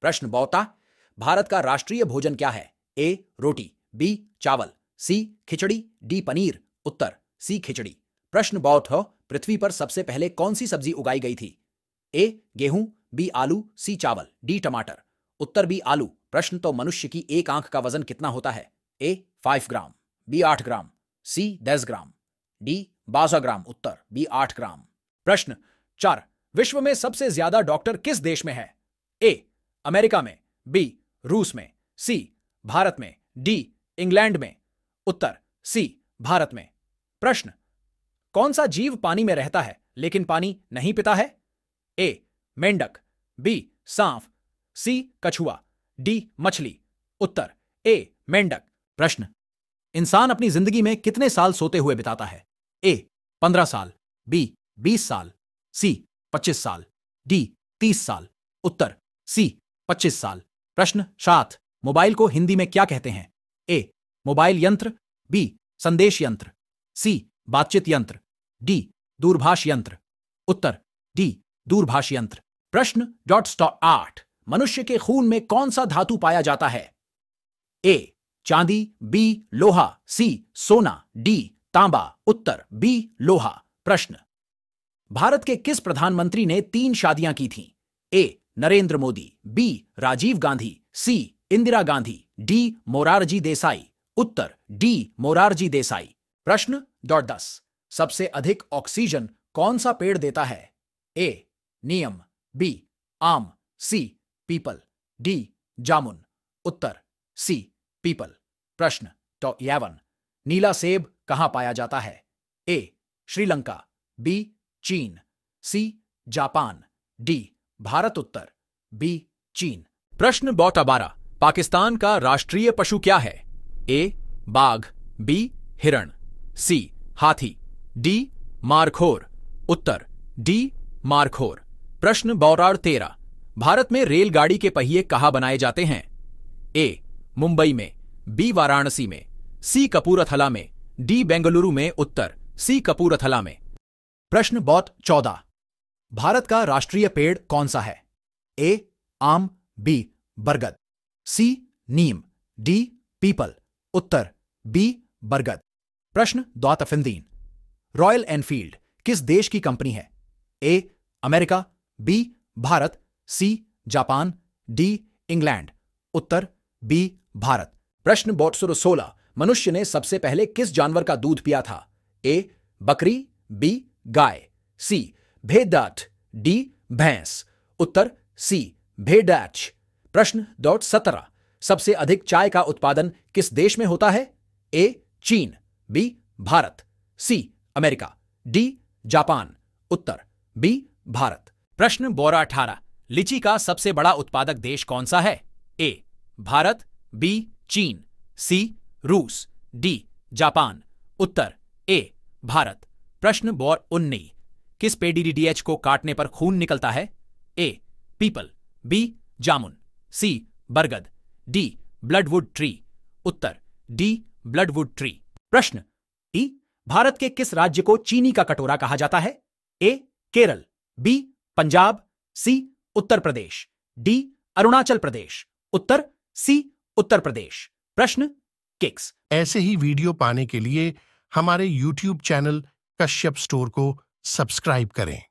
प्रश्न बौता भारत का राष्ट्रीय भोजन क्या है ए रोटी बी चावल सी खिचड़ी डी पनीर उत्तर सी खिचड़ी प्रश्न हो पृथ्वी पर सबसे पहले कौन सी सब्जी उगाई गई थी ए गेहूं बी आलू सी चावल डी टमाटर उत्तर बी आलू प्रश्न तो मनुष्य की एक आंख का वजन कितना होता है ए फाइव ग्राम बी आठ ग्राम सी दस ग्राम डी बारह ग्राम उत्तर बी आठ ग्राम प्रश्न चार विश्व में सबसे ज्यादा डॉक्टर किस देश में है ए अमेरिका में बी रूस में सी भारत में डी इंग्लैंड में उत्तर सी भारत में प्रश्न कौन सा जीव पानी में रहता है लेकिन पानी नहीं पीता है ए मेंढक बी सांप सी कछुआ डी मछली उत्तर ए मेंढक प्रश्न इंसान अपनी जिंदगी में कितने साल सोते हुए बिताता है ए पंद्रह साल बी बीस साल सी पच्चीस साल डी तीस साल उत्तर सी पच्चीस साल प्रश्न सात मोबाइल को हिंदी में क्या कहते हैं ए मोबाइल यंत्र बी संदेश यंत्र सी बातचीत यंत्र डी दूरभाष यंत्र उत्तर डी दूरभाष यंत्र प्रश्न डॉट स्टॉट आठ मनुष्य के खून में कौन सा धातु पाया जाता है ए चांदी बी लोहा सी सोना डी तांबा उत्तर बी लोहा प्रश्न भारत के किस प्रधानमंत्री ने तीन शादियां की थीं? A Narendra Modi B Rajiv Gandhi C Indira Gandhi D Morarji Desai उत्तर डी मोरारजी देसाई प्रश्न डॉट दस सबसे अधिक ऑक्सीजन कौन सा पेड़ देता है ए नियम बी आम सी पीपल डी जामुन उत्तर सी पीपल प्रश्न तो यावन नीला सेब कहां पाया जाता है ए श्रीलंका बी चीन सी जापान डी भारत उत्तर बी चीन प्रश्न बौटा बारह पाकिस्तान का राष्ट्रीय पशु क्या है ए बाघ बी हिरण सी हाथी डी मारखोर उत्तर डी मारखोर प्रश्न बौराड़ तेरह भारत में रेलगाड़ी के पहिए कहाँ बनाए जाते हैं ए मुंबई में बी वाराणसी में सी कपूरथला में डी बेंगलुरु में उत्तर सी कपूरथला में प्रश्न बौत चौदह भारत का राष्ट्रीय पेड़ कौन सा है ए आम बी बरगद सी नीम डी पीपल उत्तर बी बरगद प्रश्न दौतफिंदीन रॉयल एनफील्ड किस देश की कंपनी है A America B Bharat C Japan D England उत्तर बी भारत प्रश्न बोटसुर सोलह मनुष्य ने सबसे पहले किस जानवर का दूध पिया था ए बकरी बी गाय सी भेदाट डी भैंस उत्तर सी भेडैच प्रश्न डॉट सत्रह सबसे अधिक चाय का उत्पादन किस देश में होता है ए चीन B Bharat C America D Japan उत्तर बी भारत प्रश्न बोरा अठारह लीची का सबसे बड़ा उत्पादक देश कौन सा है ए भारत बी चीन सी रूस डी जापान उत्तर ए भारत प्रश्न बोर उन्नीस किस पेडीडीडीएच को काटने पर खून निकलता है ए पीपल बी जामुन सी बरगद डी ब्लडवुड ट्री उत्तर डी ब्लडवुड ट्री प्रश्न ई भारत के किस राज्य को चीनी का कटोरा कहा जाता है A Kerala B Punjab C Uttar Pradesh D Arunachal Pradesh उत्तर सी उत्तर प्रदेश प्रश्न किक्स ऐसे ही वीडियो पाने के लिए हमारे YouTube चैनल कश्यप स्टोर को सब्सक्राइब करें